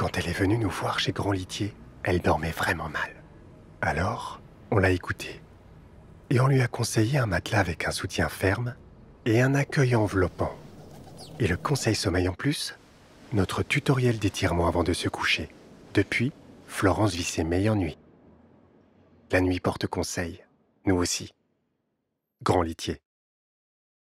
Quand elle est venue nous voir chez Grand Litier, elle dormait vraiment mal. Alors, on l'a écoutée. Et on lui a conseillé un matelas avec un soutien ferme et un accueil enveloppant. Et le conseil sommeil en plus, notre tutoriel d'étirement avant de se coucher. Depuis, Florence vit ses meilleures nuits. La nuit porte conseil, nous aussi. Grand litier.